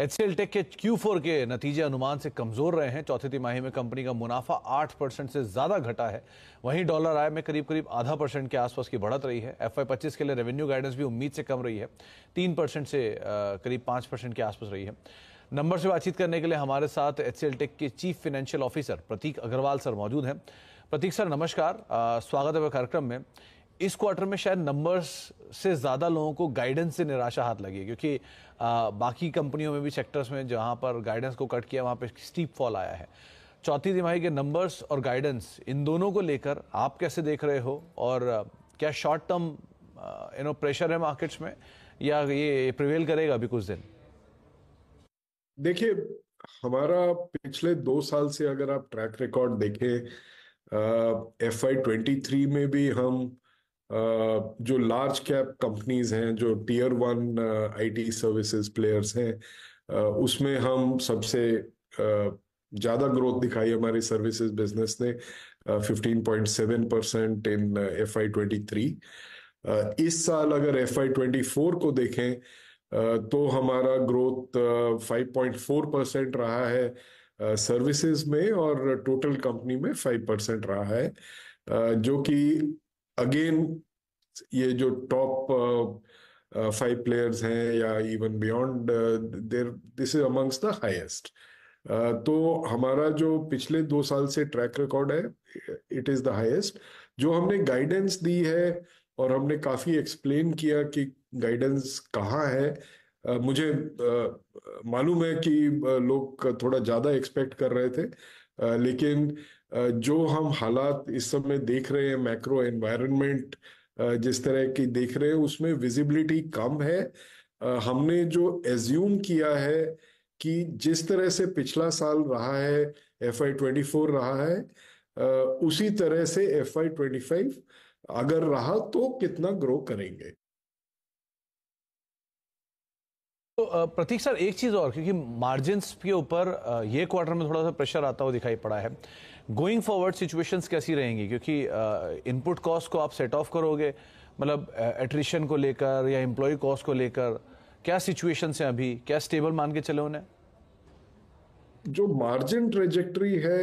L take के four के नतीजे अनुमान से कमजोर रहे हैं चौथे तिमाही में कंपनी का मुनाफा 8 परसेंट से ज्यादा घटा है वहीं डॉलर आय में करीब करीब आधा परसेंट के आसपास की बढ़त रही है एफ आई के लिए रेवेन्यू गाइडेंस भी उम्मीद से कम रही है तीन परसेंट से करीब पांच परसेंट के आसपास रही है नंबर से बातचीत करने के लिए हमारे साथ एच टेक के chief financial officer Prateek Agarwal sir मौजूद हैं प्रतीक सर नमस्कार स्वागत है कार्यक्रम में इस क्वार्टर में शायद नंबर्स से ज़्यादा लोगों को गाइडेंस से निराशा हाथ लगी क्योंकि आ, बाकी कंपनियों में भी सेक्टर्स में जहां पर गाइडेंस को कट किया वहां पर स्टीप फॉल आया है चौथी तिमाही के नंबर्स और गाइडेंस इन दोनों को लेकर आप कैसे देख रहे हो और क्या short term you know pressure है मार्केट्स में या ये प्रिवेल करेगा अभी कुछ दिन देखिए हमारा पिछले दो साल से अगर आप ट्रैक रिकॉर्ड देखें एफ आई ट्वेंटी थ्री में भी हम जो लार्ज कैप कंपनीज हैं जो tier one IT services players हैं उसमें हम सबसे ज़्यादा ग्रोथ दिखाई हमारी सर्विसेज बिजनेस ने 15.7 percent in F I twenty three इस साल अगर एफ आई ट्वेंटी फोर को देखें तो हमारा ग्रोथ 5.4 परसेंट रहा है सर्विसेज में और टोटल कंपनी में 5 परसेंट रहा है जो कि अगेन ये जो टॉप फाइव प्लेयर्स हैं या even beyond there this is amongst the highest तो हमारा जो पिछले दो साल से ट्रैक रिकॉर्ड है इट इज द हाइस्ट जो हमने गाइडेंस दी है और हमने काफी एक्सप्लेन किया कि गाइडेंस कहाँ है uh, मुझे uh, मालूम है कि uh, लोग थोड़ा ज्यादा एक्सपेक्ट कर रहे थे लेकिन जो हम हालात इस समय देख रहे हैं मैक्रो एनवायरनमेंट जिस तरह की देख रहे हैं उसमें विजिबिलिटी कम है हमने जो एज्यूम किया है कि जिस तरह से पिछला साल रहा है एफ आई ट्वेंटी फोर रहा है उसी तरह से एफ आई ट्वेंटी फाइव अगर रहा तो कितना ग्रो करेंगे तो प्रतीक सर एक चीज़ और क्योंकि मार्जिन के ऊपर ये क्वार्टर में थोड़ा सा प्रेशर आता हुआ दिखाई पड़ा है गोइंग फॉरवर्ड सिचुएशंस कैसी रहेंगी क्योंकि इनपुट कॉस्ट को आप सेट ऑफ करोगे मतलब एट्रिशन को लेकर या एम्प्लॉय कॉस्ट को लेकर क्या सिचुएशंस हैं अभी क्या स्टेबल मान के चले उन्हें जो मार्जिन ट्रेजेक्ट्री है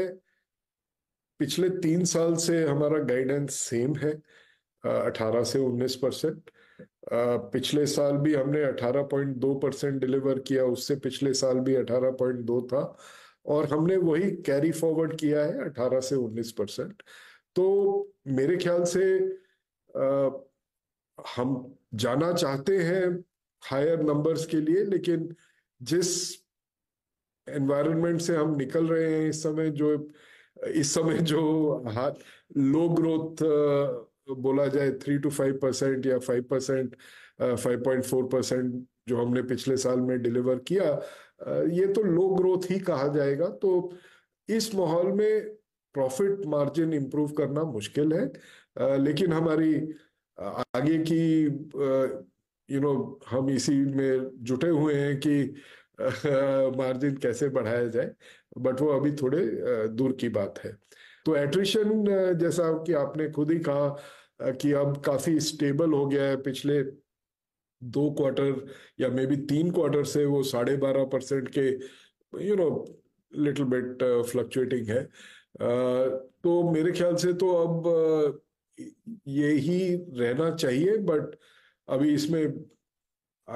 पिछले तीन साल से हमारा गाइडेंस सेम है अठारह से उन्नीस परसेंट पिछले साल भी हमने 18.2 परसेंट डिलीवर किया उससे पिछले साल भी 18.2 था और हमने वही कैरी फॉरवर्ड किया है 18 से 19 परसेंट तो मेरे ख्याल से आ, हम जाना चाहते हैं हायर नंबर्स के लिए लेकिन जिस एनवायरनमेंट से हम निकल रहे हैं इस समय जो इस समय जो लो ग्रोथ तो बोला जाए थ्री टू फाइव परसेंट या five percent five point four percent जो हमने पिछले साल में डिलीवर किया uh, ये तो लो ग्रोथ ही कहा जाएगा तो इस माहौल में प्रॉफिट मार्जिन इम्प्रूव करना मुश्किल है uh, लेकिन हमारी uh, आगे की यू नो हम इसी में जुटे हुए हैं कि मार्जिन कैसे बढ़ाया जाए बट वो अभी थोड़े दूर की बात है तो एट्रिशन uh, जैसा कि आपने खुद ही कहा uh, कि अब काफ़ी स्टेबल हो गया है पिछले दो क्वार्टर या मे बी तीन क्वार्टर से वो साढ़े बारह परसेंट के you know little bit fluctuating है uh, तो मेरे ख्याल से तो अब ये ही रहना चाहिए बट अभी इसमें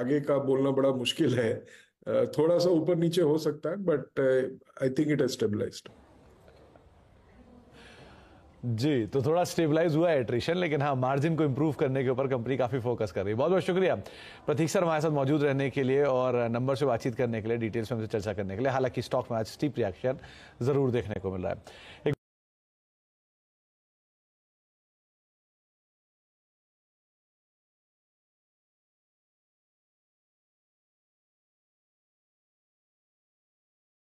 आगे का बोलना बड़ा मुश्किल है थोड़ा सा ऊपर नीचे हो सकता है but I think it has stabilised जी तो थोड़ा स्टेबलाइज हुआ है एट्रिशन लेकिन हाँ मार्जिन को इम्प्रूव करने के ऊपर कंपनी काफ़ी फोकस कर रही है बहुत बहुत शुक्रिया प्रतीक सर हमारे साथ मौजूद रहने के लिए और नंबर से बातचीत करने के लिए डिटेल्स में हमसे चर्चा करने के लिए हालांकि स्टॉक में आज स्टीप रिएक्शन ज़रूर देखने को मिल रहा है